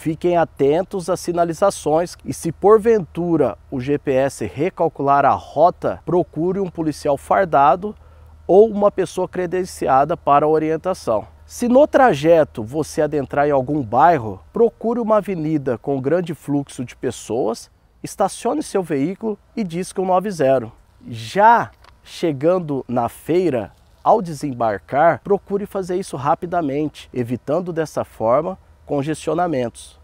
Fiquem atentos às sinalizações e se porventura o GPS recalcular a rota, procure um policial fardado ou uma pessoa credenciada para orientação. Se no trajeto você adentrar em algum bairro, procure uma avenida com grande fluxo de pessoas, estacione seu veículo e disque o 90. Já chegando na feira, ao desembarcar, procure fazer isso rapidamente, evitando dessa forma congestionamentos.